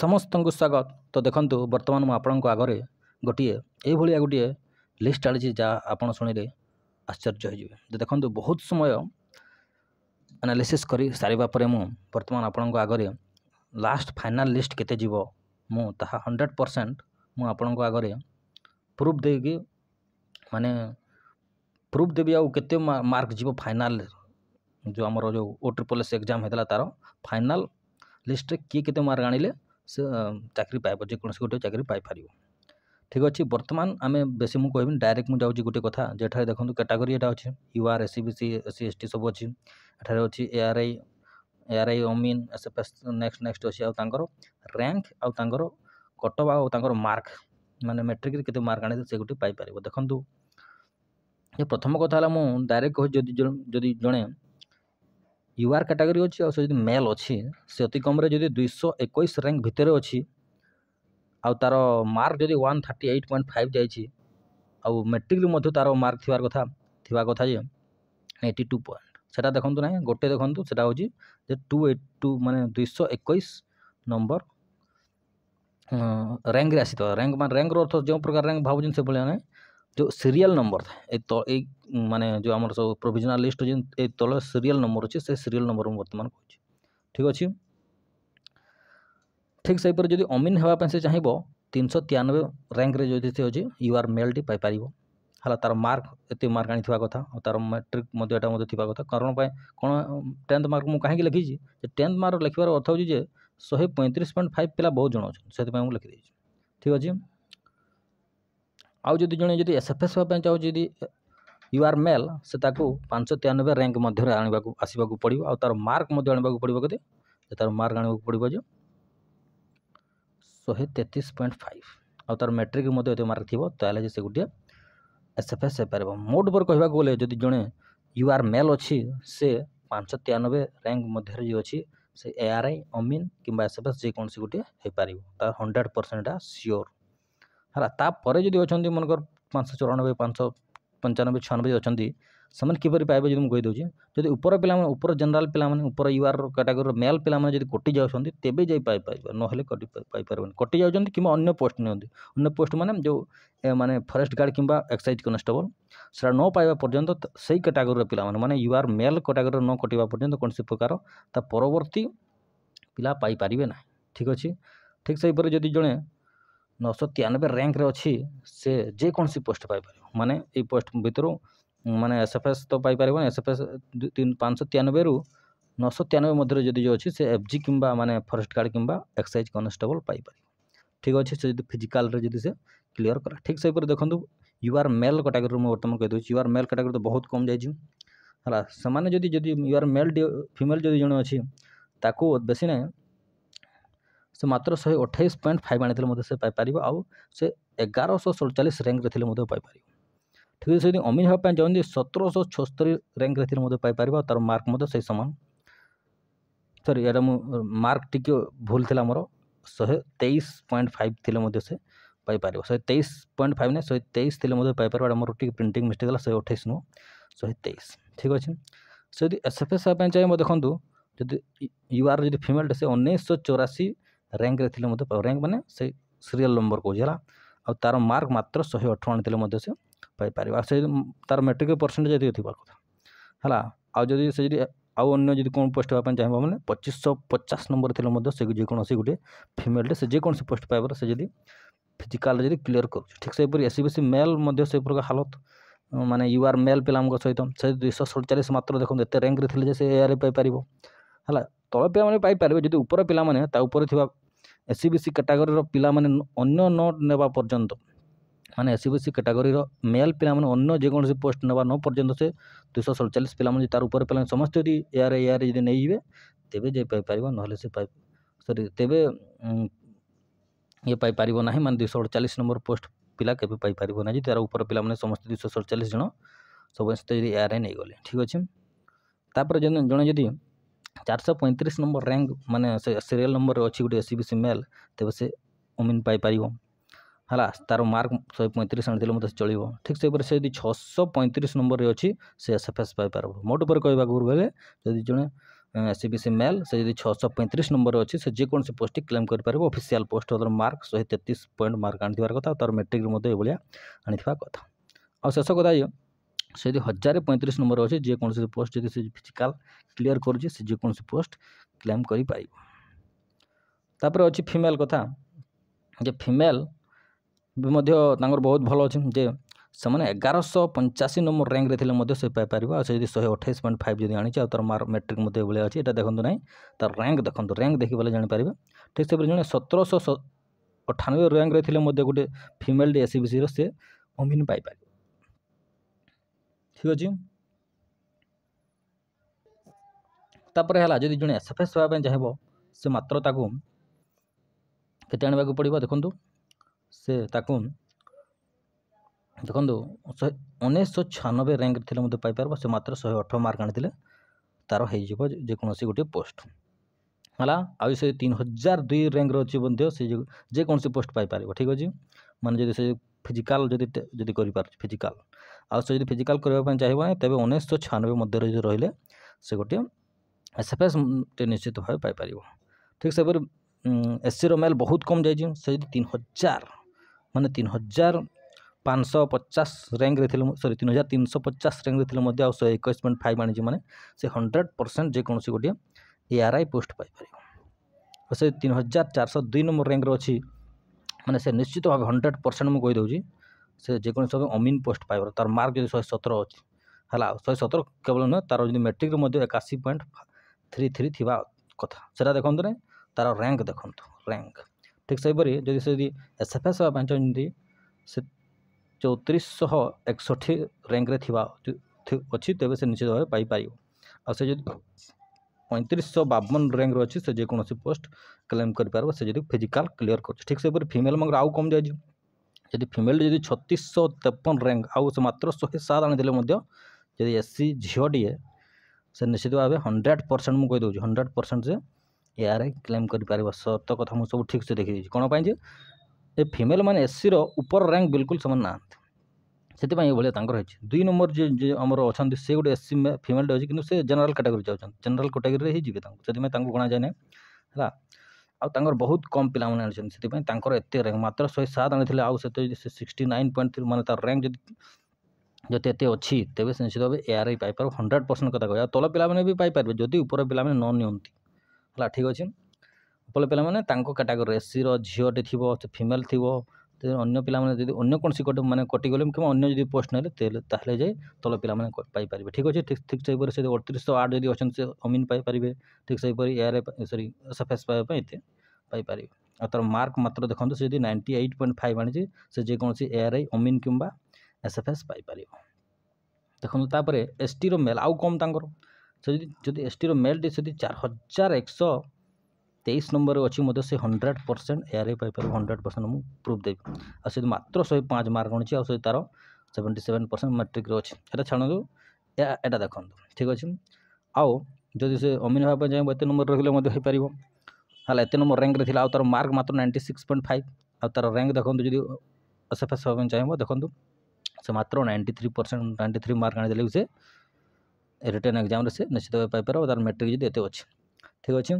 ସମସ୍ତଙ୍କୁ ସ୍ୱାଗତ ତ ଦେଖନ୍ତୁ ବର୍ତ୍ତମାନ ମୁଁ ଆପଣଙ୍କ ଆଗରେ ଗୋଟିଏ ଏଇଭଳିଆ ଗୋଟିଏ ଲିଷ୍ଟ ଆଣିଛି ଯାହା ଆପଣ ଶୁଣିଲେ ଆଶ୍ଚର୍ଯ୍ୟ ହୋଇଯିବେ ତ ଦେଖନ୍ତୁ ବହୁତ ସମୟ ଆନାଲିସିସ୍ କରି ସାରିବା ପରେ ମୁଁ ବର୍ତ୍ତମାନ ଆପଣଙ୍କ ଆଗରେ ଲାଷ୍ଟ ଫାଇନାଲ୍ ଲିଷ୍ଟ କେତେ ଯିବ ମୁଁ ତାହା ହଣ୍ଡ୍ରେଡ଼ ପରସେଣ୍ଟ ମୁଁ ଆପଣଙ୍କ ଆଗରେ ପ୍ରୁଫ୍ ଦେଇକି ମାନେ ପ୍ରୁଫ୍ ଦେବି ଆଉ କେତେ ମାର୍କ ଯିବ ଫାଇନାଲ୍ ଯେଉଁ ଆମର ଯେଉଁ ଓ ଟ୍ରିପଲ୍ ଏସ୍ ଏକ୍ଜାମ୍ ହେଇଥିଲା ତା'ର ଫାଇନାଲ୍ ଲିଷ୍ଟରେ କିଏ କେତେ ମାର୍କ ଆଣିଲେ ସେ ଚାକିରି ପାଇବ ଯେକୌଣସି ଗୋଟେ ଚାକିରି ପାଇପାରିବ ଠିକ୍ ଅଛି ବର୍ତ୍ତମାନ ଆମେ ବେଶୀ ମୁଁ କହିବିନି ଡାଇରେକ୍ଟ ମୁଁ ଯାଉଛି ଗୋଟେ କଥା ଯେଠାରେ ଦେଖନ୍ତୁ କାଟାଗୋରି ଏଇଟା ଅଛି U R S C B C S C S T ସବୁ ଅଛି ଏଠାରେ ଅଛି A R I A R I ଅମିନ୍ S F S next next ଅଛି ଆଉ ତାଙ୍କର ର୍ୟାଙ୍କ ଆଉ ତାଙ୍କର କଟ ଆଉ ତାଙ୍କର ମାର୍କ ମାନେ ମେଟ୍ରିକରେ କେତେ ମାର୍କ ଆଣିଥିଲେ ସେ ଗୋଟେ ପାଇପାରିବ ଦେଖନ୍ତୁ ପ୍ରଥମ କଥା ହେଲା ମୁଁ ଡାଇରେକ୍ଟ କହୁଛି ଯଦି ଯଦି ଜଣେ ୟୁଆର୍ କାଟାଗୋରୀ ଅଛି ଆଉ ସେ ଯଦି ମେଲ୍ ଅଛି ସେ ଅତିକମ୍ରେ ଯଦି ଦୁଇଶହ ଏକୋଇଶ ରାଙ୍କ ଭିତରେ ଅଛି ଆଉ ତା'ର ମାର୍କ ଯଦି one thirty eight point five ଯାଇଛି ଆଉ ମେଟ୍ରିକ୍ରୁ ମଧ୍ୟ ତା'ର ମାର୍କ ଥିବାର କଥା ଥିବା କଥା ଯେ ଏଇଟି ଟୁ ପଏଣ୍ଟ ସେଇଟା ଦେଖନ୍ତୁ ନାହିଁ ଗୋଟେ ଦେଖନ୍ତୁ ସେଇଟା ହେଉଛି ଯେ ଟୁ ଏଇଟ୍ ଟୁ ମାନେ ଦୁଇଶହ ଏକୋଇଶ ନମ୍ବର ର୍ୟାଙ୍କରେ ଆସିଥିବ ରାଙ୍କ ମାନେ ର୍ୟାଙ୍କର ଅର୍ଥ ଯେଉଁ ପ୍ରକାର ର୍ୟାଙ୍କ ଭାବୁଛନ୍ତି ସେଭଳିଆ ନାହିଁ ଯେଉଁ ସିରିଏଲ୍ नंबर ଥାଏ ଏଇ ତ ଏଇ ମାନେ ଯେଉଁ ଆମର ସବୁ प्रोविजनल लिस्ट जे ए तल सीरियल नंबर अछि से सीरियल नंबर हम वर्तमान कहछि ठीक अछि ঠিক সেইপরি যদি অমিন হওয়া পাই সে চাহিব তিনশো তিরানবে র্যাঙ্করে যদি সে হচ্ছে ইউ আর মেলটি পাইপারিব ହେଲା ତାର ମାର୍କ ଏତେ ମାର୍କ ଆଣିଥିବା କଥା ଆଉ ତାର ମେଟ୍ରିକ୍ ମଧ୍ୟ ଏଇଟା ମଧ୍ୟ ଥିବା କଥା କାରଣ ପାଇଁ କ'ଣ ଟେନ୍ଥ ମାର୍କ ମୁଁ କାହିଁକି ଲେଖିଛି ଯେ ଟେନ୍ଥ ମାର୍କ ଲେଖିବାର ଅର୍ଥ ହେଉଛି ଯେ ଶହେ ପଇଁତିରିଶ ପଏଣ୍ଟ ଫାଇଭ୍ ପିଲା ବହୁତ ଜଣ ଅଛନ୍ତି ସେଥିପାଇଁ ମୁଁ ଲେଖିଦେଇଛି ଠିକ୍ ଅଛି आउ जो जो एस एफ एस होगा चाहिए यू आर मेल से पांच तेयानबे रैंक मध्य आसवाक पड़ो आ मार्क आने पड़ो कदे तार मार्क आने को पड़ो जो शहे तेतीस पॉइंट फाइव आ तार मेट्रिक मार्क थोड़े से गोटे एस एफ एस हो पार मोट पर कह जी जो यू आर मेल अच्छी से पांच तेयानबे रैंक मध्य जो अच्छी से ए आर आई अमीन किस एफ एस जेकोसी गोटे हंड्रेड परसेंटा सियोर ହେଲା ତାପରେ ଯଦି ଅଛନ୍ତି ମନେକର ପାଞ୍ଚଶହ ଚଉରାନବେ ପାଞ୍ଚଶହ ପଞ୍ଚାନବେ ଛୟାନବେ ଅଛନ୍ତି ସେମାନେ କିପରି ପାଇବେ ଯଦି ମୁଁ କହିଦେଉଛି ଯଦି ଉପର ପିଲାମାନେ ଉପର ଜେନେରାଲ୍ ପିଲାମାନେ ଉପର ୟୁଆର୍ କାଟାଗୋରୀର ମେଲ୍ ପିଲାମାନେ ଯଦି କଟି ଯାଉଛନ୍ତି ତେବେ ଯାଇ ପାଇପାରିବେ ନହେଲେ କଟି ପାଇପାରିବେନି କଟି ଯାଉଛନ୍ତି କିମ୍ବା ଅନ୍ୟ ପୋଷ୍ଟ ନିଅନ୍ତି ଅନ୍ୟ ପୋଷ୍ଟ ମାନେ ଯେଉଁ ମାନେ ଫରେଷ୍ଟ ଗାର୍ଡ଼ କିମ୍ବା ଏକ୍ସାଇଜ୍ କନେଷ୍ଟବଲ୍ ସେଟା ନ ପାଇବା ପର୍ଯ୍ୟନ୍ତ ସେଇ କାଟାଗୋରୀର ପିଲାମାନେ ମାନେ ୟୁଆର୍ ମେଲ୍ କାଟାଗୋରୀର ନ କଟିବା ପର୍ଯ୍ୟନ୍ତ କୌଣସି ପ୍ରକାର ତା ପରବର୍ତ୍ତୀ ପିଲା ପାଇପାରିବେ ନାହିଁ ଠିକ୍ ଅଛି ଠିକ୍ ସେହିପରି ଯଦି ଜଣେ ନଅଶହ ତେୟାନବେ ର୍ୟାଙ୍କରେ ଅଛି ସେ ଯେକୌଣସି ପୋଷ୍ଟ ପାଇପାରିବ ମାନେ ଏଇ ପୋଷ୍ଟ ଭିତରୁ ମାନେ ଏସ୍ ଏଫ୍ ଏସ୍ ତ ପାଇପାରିବନି ଏସ୍ ଏଫ୍ ଏସ୍ ପାଞ୍ଚଶହ ତେୟାନବେରୁ ନଅଶହ ତେୟାନବେ ମଧ୍ୟରେ ଯଦି ଯେଉଁ ଅଛି ସେ ଏଫ୍ ଜି କିମ୍ବା ମାନେ ଫରେଷ୍ଟ ଗାର୍ଡ଼ କିମ୍ବା ଏକ୍ସାଇଜ୍ କନଷ୍ଟେବଲ୍ ପାଇପାରିବ ଠିକ୍ ଅଛି ସେ ଯଦି ଫିଜିକାଲ୍ରେ ଯଦି ସେ କ୍ଲିଅର୍ କଲା ଠିକ୍ ସେହିପରି ଦେଖନ୍ତୁ ୟୁ ଆର୍ ମେଲ୍ କାଟାଗୋରୀରୁ ମୁଁ ବର୍ତ୍ତମାନ କହିଦେଉଛି ୟୁ ଆର୍ ମେଲ୍ କାଟାଗୋରୀ ତ ବହୁତ କମ୍ ଯାଇଛି ହେଲା ସେମାନେ ଯଦି ଯଦି ୟୁ ଆର୍ ମେଲ୍ ଫିମେଲ୍ ଯଦି ଜଣେ ଅଛି ତାକୁ ବେଶୀ ନାହିଁ ସେ ମାତ୍ର ଶହେ ଅଠେଇଶ ପଏଣ୍ଟ ଫାଇଭ୍ ଆଣିଥିଲେ ମଧ୍ୟ ସେ ପାଇପାରିବ ଆଉ ସେ ଏଗାରଶହ ସଡ଼ଚାଳିଶ ର୍ୟାଙ୍କରେ ଥିଲେ ମଧ୍ୟ ପାଇପାରିବ ଠିକ୍ ଅଛି ଯଦି ଅମିନ ହେବା ପାଇଁ ଚାହୁଁଛନ୍ତି ସତରଶହ ଛସ୍ତରୀ ର୍ୟାଙ୍କରେ ଥିଲେ ମଧ୍ୟ ପାଇପାରିବ ଆଉ ତା'ର ମାର୍କ ମଧ୍ୟ ସେଇ ସମାନ ସରି ଏଇଟା ମୁଁ ମାର୍କ ଟିକେ ଭୁଲ ଥିଲା ଆମର ଶହେ ତେଇଶ ପଏଣ୍ଟ ଫାଇଭ୍ ଥିଲେ ମଧ୍ୟ ସେ ପାଇପାରିବ ଶହେ ତେଇଶ ପଏଣ୍ଟ ଫାଇଭ୍ ନାଇଁ ଶହେ ତେଇଶ ଥିଲେ ମଧ୍ୟ ପାଇପାରିବ ଏଇଟା ମୋର ଟିକେ ପ୍ରିଣ୍ଟିଂ ମିଷ୍ଟେକ୍ ହେଲା ଶହେ ଅଠେଇଶ ନୁହଁ ଶହେ ତେଇଶ ଠିକ୍ ଅଛି ସେ ଯଦି ଏସ୍ ଏଫ୍ ଏସ୍ ହେବା ପାଇଁ ଚାହିଁବ ଦେଖନ୍ତୁ ଯଦି ୟୁଆର୍ ଯଦି ଫିମେଲ୍ଟେ ସେ ଉଣେଇଶହ ଚଉରାଶୀ रैंक थी रैंक मैंने से सीरीयल नंबर कौज है आ तार मार्क मात्र शहे अठवाणी थी से पापर से तार मेट्रिक परसेंटेज ये थी कथ है आज जब कौन पोस्ट होगा चाहिए मैंने पचीस पचास नंबर थी से जेकोसी गोटे फिमेल से जेकोसी पोस्ट पाइबर से जी फिजिकाल जब क्लीयर कर ठीक से एस बी सी मेल से प्रकार हालत मैंने यू आर मेल पे सहित से दुश सड़चाश मात्र देखते रैंक थे से एआर पाइपर है तले पे मैंने जो ऊपर पिला ऊपर एस सी सी कैटागोरी पिला माने अन्य नोट नेबा माने एस सी कैटागोरी मेल पिला माने पोस्ट नेबा न पर्यंत से दुश पिला पे तार ऊपर पे समस्त यदि एयर एयर यदि नै जेबे तेबे जे पाई परबो नहले से पाई सॉरी तेबे ये पाई परबो नै माने 247 नंबर पोस्ट पिला केबे पाई परबो नै जे तार ऊपर पे माने समस्त 247 जण समस्त यदि एयर नै गले ठीक अच्छे तापर जण जण यदि ଚାରିଶହ ପଇଁତିରିଶ ନମ୍ବର ରାଙ୍କ ମାନେ ସେ ସିରିଏଲ୍ ନମ୍ବରରେ ଅଛି ଗୋଟେ S C B C male ତେବେ ସେ ଓମିନ୍ ପାଇପାରିବ ହେଲା ତା'ର ମାର୍କ ଶହେ ପଇଁତିରିଶ ଆଣିଥିଲେ ମୋତେ ଚଳିବ ଠିକ୍ ସେହିପରି ସେ ଯଦି ଛଅଶହ ପଇଁତିରିଶ ନମ୍ବରରେ ଅଛି ସେ ଏସ୍ ଏଫ୍ ଏସ୍ ପାଇପାରିବ ମୋଟ ଉପରେ କହିବାକୁ ଗଲେ ଯଦି ଜଣେ S C B C male ସେ ଯଦି ଛଅଶହ ପଇଁତିରିଶ ନମ୍ବରରେ ଅଛି ସେ ଯେକୌଣସି ପୋଷ୍ଟଟି କ୍ଲେମ୍ କରିପାରିବ ଅଫିସିଆଲ୍ ପୋଷ୍ଟ ତା'ର ମାର୍କ ଶହେ ତେତିଶ ପଏଣ୍ଟ ମାର୍କ ଆଣିଥିବାର କଥା ତା'ର ମେଟ୍ରିକ୍ରେ ମଧ୍ୟ ଏଭଳିଆ ଆଣିଥିବା କଥା ଆଉ ଶେଷ କଥା ଇଏ ସେ ଯଦି ହଜାରେ ପଇଁତିରିଶ ନମ୍ବର ଅଛି ଯେକୌଣସି ପୋଷ୍ଟ ଯଦି ସେ ଫିଜିକାଲ୍ କ୍ଲିଅର୍ କରୁଛି ସେ ଯେକୌଣସି ପୋଷ୍ଟ କ୍ଲେମ୍ କରିପାରିବ ତାପରେ ଅଛି ଫିମେଲ୍ କଥା ଯେ ଫିମେଲ୍ ବି ମଧ୍ୟ ତାଙ୍କର ବହୁତ ଭଲ ଅଛି ଯେ ସେମାନେ ଏଗାରଶହ ପଞ୍ଚାଅଶୀ ନମ୍ବର ର୍ୟାଙ୍କରେ ଥିଲେ ମଧ୍ୟ ସେ ପାଇପାରିବ ଆଉ ସେ ଯଦି ଶହେ ଅଠେଇଶ ପଏଣ୍ଟ ଫାଇଭ୍ ଯଦି ଆଣିଛି ଆଉ ତା'ର ମାର୍କ ମେଟ୍ରିକ୍ ମଧ୍ୟ ଏଭଳିଆ ଅଛି ଏଇଟା ଦେଖନ୍ତୁ ନାହିଁ ତା'ର ର୍ୟାଙ୍କ ଦେଖନ୍ତୁ ର୍ୟାଙ୍କ ଦେଖିବଲେ ଜାଣିପାରିବେ ଠିକ୍ ସେପରି ଜଣେ ସତରଶହ ଅଠାନବେ ର୍ୟାଙ୍କରେ ଥିଲେ ମଧ୍ୟ ଗୋଟେ ଫିମେଲ୍ଟି ଏସ୍ ସି ବି ସିର ସେ ଓମିନ୍ ପାଇପାରିବ ठीक अच्छे तापर है जो एसएफएस होगा चाहे से मात्र आने आ पड़ देखु से देखो शहे उन्नीस छयानबे रैंक थी मुझे पापर से मात्र शहे अठर मार्क आनी तार होकोसी गोटे पोस्ट है आई से तीन हजार दुई रैंक अच्छी जेकोसी पोस्ट पापर ठीक अच्छे मानते फिजिकाल जो जो कर फिजिकाल आउ से फिजिकाल करने चाहिए तेज उन्नीस सौ छयानबे मध्य जो रही से गोटे एस एफ एस निश्चित भाव पाई ठीक से एस सी रेल बहुत कम जाए से तीन हजार मानने तीन हजार पाँच पचास रैंक सरी तीन हजार तीन सौ पचास रैंक शहे एक पॉइंट फाइव आने मैंने से हंड्रेड परसेंट जेको गोटे ए आर आई पोस्ट पाई और तीन हजार चार शौ दुई नंबर रैंक अच्छी मैंने से निश्चित भाव हंड्रेड परसेंट मुझे कहीदेगी से जेको अमीन पोस्ट पाइव तार मार्क जो शहे सतर अच्छे है शहे सतर केवल नुह तार जो मेट्रिक एकाशी पॉइंट थ्री थ्री थी कथ से देखते ना तार रैंक देखत रैंक ठीक से हीपरी जब एस एफ एस होगा चाहते से एकसठी रैंक अच्छी तेज से निश्चित भाव पाइपर और पैंतीस बावन रैंक अच्छे से जेकोसी पोस्ट क्लेम कर पार्ब से फिजिकाल क्लीयर कर ठीक से फिमेल मैं आउ कम जाए जी फिमेल जो छत्तीस तेपन रैंक आउ मात्र शहे सात आनी जी एस सी झीटे से निश्चित भाव हंड्रेड परसेंट मुझे कहीदे हंड्रेड परसेंट से यार क्लेम कर पार सत कथ मुझे सब ठीक से देखी कौनपाई जे ये फिमेल मैंने एस सी रपर रैंक बिलकुल से भाया दुई नंबर जी आम अच्छा से गोटे एस सी फिमेल कि जेनेल कैटेगोरी जाऊँ जेनेल कैटेगोरी ही से गणा जाए ना ଆଉ ତାଙ୍କର ବହୁତ କମ୍ ପିଲାମାନେ ଆଣିଛନ୍ତି ସେଥିପାଇଁ ତାଙ୍କର ଏତେ ରାଙ୍କ ମାତ୍ର ଶହେ ସାତ ଆଣିଥିଲେ ଆଉ ସେତେ ଯଦି ସେ ସିକ୍ସଟି ନାଇନ୍ ପଏଣ୍ଟ ଥ୍ରୀ ମାନେ ତାର ରାଙ୍କ ଯଦି ଯଦି ଏତେ ଅଛି ତେବେ ସେ ନିଶ୍ଚିତ ଭାବେ ଏଆର୍ଆଇ ପାଇପାରିବ ହଣ୍ଡ୍ରେଡ଼ ପରସେଣ୍ଟ କଥା କହିବା ଆଉ ତଳ ପିଲାମାନେ ବି ପାଇପାରିବେ ଯଦି ଉପର ପିଲାମାନେ ନ ନିଅନ୍ତି ହେଲା ଠିକ୍ ଅଛି ଉପର ପିଲାମାନେ ତାଙ୍କ କାଟାଗୋରୀ ଏସ୍ସିର ଝିଅଟେ ଥିବ ସେ ଫିମେଲ୍ ଥିବ ତେବେ ଅନ୍ୟ ପିଲାମାନେ ଯଦି ଅନ୍ୟ କୌଣସି ଗୋଟେ ମାନେ କଟିଗଲେ କିମ୍ବା ଅନ୍ୟ ଯଦି ପୋଷ୍ଟ ନେଲେ ତାହେଲେ ଯାଇ ତଳ ପିଲାମାନେ ପାଇପାରିବେ ଠିକ୍ ଅଛି ଠିକ୍ ଠିକ୍ ସେହିପରି ସେ ଅଠତିରିଶଶହ ଆଠ ଯଦି ଅଛନ୍ତି ସେ ଅମିନ ପାଇପାରିବେ ଠିକ୍ ସେହିପରି ଏଆର୍ଏ ସରି ଏସ୍ଏଫ୍ଏସ୍ ପାଇବା ପାଇଁ ଏତେ ପାଇପାରିବେ ଆଉ ତା'ର ମାର୍କ ମାତ୍ର ଦେଖନ୍ତୁ ସେ ଯଦି ନାଇଣ୍ଟି ଏଇଟ୍ ପଏଣ୍ଟ ଫାଇଭ୍ ଆଣିଛି ସେ ଯେକୌଣସି ଏଆର୍ଆଇ ଅମିନ କିମ୍ବା ଏସ୍ଏଫ୍ଏସ୍ ପାଇପାରିବ ଦେଖନ୍ତୁ ତାପରେ ଏସ୍ଟିର ମେଲ୍ ଆଉ କମ୍ ତାଙ୍କର ସେ ଯଦି ଯଦି ଏସ୍ଟିର ମେଲ୍ଟି ଯଦି ଚାରି ହଜାର ଏକଶହ तेईस नंबर अच्छी से हंड्रेड परसेंट एयर ही पाइपर हंड्रेड परसेंट मुझे प्रूफ देवी आ सहित मात्र शहे पाँच मार्क अच्छी आ सहित तार सेवेन्टी सेवेन परसेंट मैट्रिक अच्छे यहाँ छाणु या देखो ठीक अच्छे आओ जदि से अमीन होगा चाहिए एत नंबर रखिले पार ना एत नंबर रैंक थी आर मार्क मात्र नाइंटी सिक्स पॉइंट फाइव आउ तार रैंक देखो जी एस एफ एस हो चाहिए देखो से मात्र ninety three percent ninety three mark आने से रिटर्न एक्जाम से निश्चित भाव पाइप तार मेट्रिक जी एत अच्छे ठीक अच्छे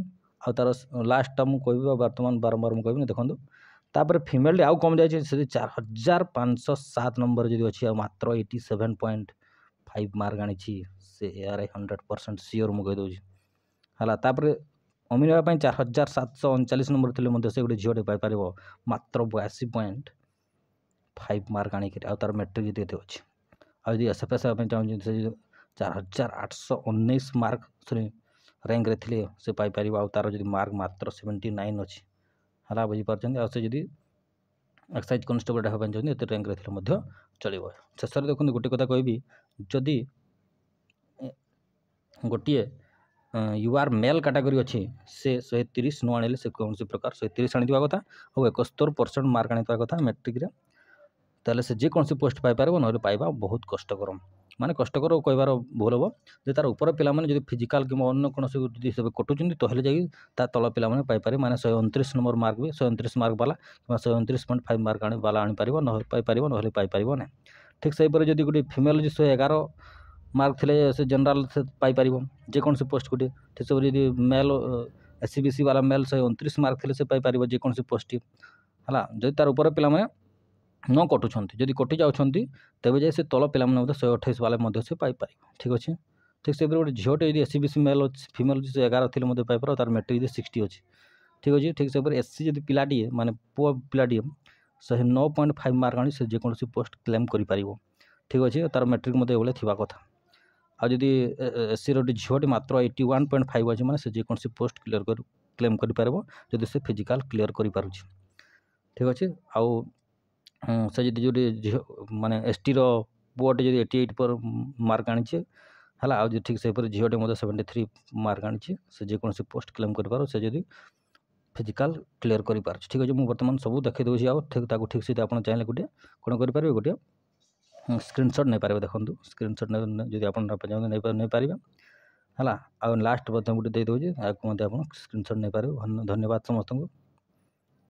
आर लास्ट टा मुझे कह बर्तमान बारंबार मुझे कहूँ देखो तापर फिमेल आउ कम जा चार हजार पाँच सात नंबर जो अच्छी मात्र eighty seven point five mark आनी हंड्रेड परसेंट सियोर मुझे कहीदे हालापर अमिनवा चार हजार सात सौ अड़चाश नंबर से गोटे झीटे पापर मात्र बयासी पॉइंट फाइव मार्क आने की तार मेट्रिक ये अच्छे आदि एस एफ एस चाहूँ चार हजार आठ सौ उन्नीस मार्क सरी रैंक थे से पाई आ तार जो मार्क मात्र सेवेन्टी नाइन अच्छी है बुझीपार आदि एक्साइज कनेटेबल चाहिए ये रैंक थे चलो शेष देखते गोटे कथा कहबी गोटे यू आर मेल कैटेगरी अच्छे से शहे तीस न आने से कौन सी प्रकार शहे तीस आनी कथ और एकस्तर परसेंट मार्क आनी कथा मेट्रिक्रे तो जेकोसी पोस्ट पाइप ना पाइबा बहुत कष्टर ମାନେ କଷ୍ଟକର କହିବାର ଭୁଲ ହେବ ଯେ ତା'ର ଉପର ପିଲାମାନେ ଯଦି ଫିଜିକାଲ୍ କିମ୍ବା ଅନ୍ୟ କୌଣସି ଯଦି ହିସାବରେ କଟୁଛନ୍ତି ତାହେଲେ ଯାଇକି ତା ତଳ ପିଲାମାନେ ପାଇପାରିବେ ମାନେ ଶହେ ଅଣତିରିଶ ନମ୍ବର ମାର୍କ ବି ଶହେ ଅଣତିରିଶ ମାର୍କ ବାଲା କିମ୍ବା ଶହେ ଅଣତିରିଶ ପଏଣ୍ଟ ଫାଇଭ୍ ମାର୍କ ଆଣି ବାଲା ଆଣିପାରିବ ନହେଲେ ପାଇପାରିବ ନହେଲେ ପାଇପାରିବ ନାହିଁ ଠିକ୍ ସେହିପରି ଯଦି ଗୋଟେ ଫିମେଲ୍ ଯଦି ଶହେ ଏଗାର ମାର୍କ ଥିଲେ ସେ ଜେନେରାଲ୍ ସେ ପାଇପାରିବ ଯେକୌଣସି ପୋଷ୍ଟ ଗୋଟେ ଠିକ୍ ସେହିପରି ଯଦି male S C B C ବାଲା ମେଲ୍ ଶହେ ଅଣତିରିଶ ମାର୍କ ଥିଲେ ସେ ପାଇପାରିବ ଯେକୌଣସି ପୋଷ୍ଟଟି ହେଲା ଯଦି ତା'ର ଉପର ପିଲାମାନେ ନ କଟୁଛନ୍ତି ଯଦି କଟି ଯାଉଛନ୍ତି ତେବେ ଯାଇ ସେ ତଳ ପିଲାମାନେ ମଧ୍ୟ ଶହେ ଅଠେଇଶ ବାଲା ମଧ୍ୟ ସେ ପାଇପାରିବ ଠିକ୍ ଅଛି ଠିକ୍ ସେହିପରି ଗୋଟେ ଝିଅଟେ ଯଦି S C B C male ଅଛି ଫିମେଲ୍ ଅଛି ସେ ଏଗାର ଥିଲେ ମଧ୍ୟ ପାଇପାରିବ ତା'ର ମେଟ୍ରିକ୍ ଯଦି ସିକ୍ସଟି ଅଛି ଠିକ୍ ଅଛି ଠିକ୍ ସେହିପରି ଏସ୍ ସି ଯଦି ପିଲାଟିଏ ମାନେ ପୁଅ ପିଲାଟିଏ ଶହେ ନଅ ପଏଣ୍ଟ ଫାଇଭ୍ ମାର୍କ ଆଣି ସେ ଯେକୌଣସି ପୋଷ୍ଟ କ୍ଲେମ୍ କରିପାରିବ ଠିକ୍ ଅଛି ତା'ର ମେଟ୍ରିକ୍ ମଧ୍ୟ ଏଭଳିଆ ଥିବା କଥା ଆଉ ଯଦି ଏସ୍ ସିର ଗୋଟେ ଝିଅଟି ମାତ୍ର ଏଇଟି ୱାନ୍ ପଏଣ୍ଟ ଫାଇଭ୍ ଅଛି ମାନେ ସେ ଯେକୌଣସି ପୋଷ୍ଟ କ୍ଲିୟର୍ କରି କ୍ଲେମ୍ କରିପାରିବ ଯଦି ସେ ଫିଜିକାଲ୍ କ୍ଲିୟର୍ କରିପାରୁଛି ଠିକ୍ ଅଛି ଆଉ ସେ ଯଦି ଯେଉଁଠି ଝିଅ ମାନେ ଏସ୍ଟିର ପୁଅଟେ ଯଦି ଏଇଟି ଏଇଟ୍ ପର୍ ମାର୍କ ଆଣିଛି ହେଲା ଆଉ ଯଦି ଠିକ୍ ସେହିପରି ଝିଅଟେ ମଧ୍ୟ ସେଭେଣ୍ଟି ଥ୍ରୀ ମାର୍କ ଆଣିଛି ସେ ଯେକୌଣସି ପୋଷ୍ଟ କ୍ଲେମ୍ କରିପାର ସେ ଯଦି ଫିଜିକାଲ୍ କ୍ଲିୟର୍ କରିପାରୁଛି ଠିକ୍ ଅଛି ମୁଁ ବର୍ତ୍ତମାନ ସବୁ ଦେଖାଇ ଦେଉଛି ଆଉ ଠିକ୍ ତାକୁ ଠିକ୍ ସେ ଆପଣ ଚାହିଁଲେ ଗୋଟେ କ'ଣ କରିପାରିବେ ଗୋଟେ ସ୍କ୍ରିନ୍ସଟ୍ ନେଇପାରିବେ ଦେଖନ୍ତୁ ସ୍କ୍ରିନ୍ସଟ୍ ଯଦି ଆପଣ ଚାହୁଁଛନ୍ତି ନେଇପାରିବେ ହେଲା ଆଉ ଲାଷ୍ଟ ମଧ୍ୟ ଗୋଟେ ଦେଇ ଦେଉଛି ଆକୁ ମଧ୍ୟ ଆପଣ ସ୍କ୍ରିନ୍ସଟ୍ ନେଇପାରିବେ ଧନ୍ୟବାଦ ସମସ୍ତଙ୍କୁ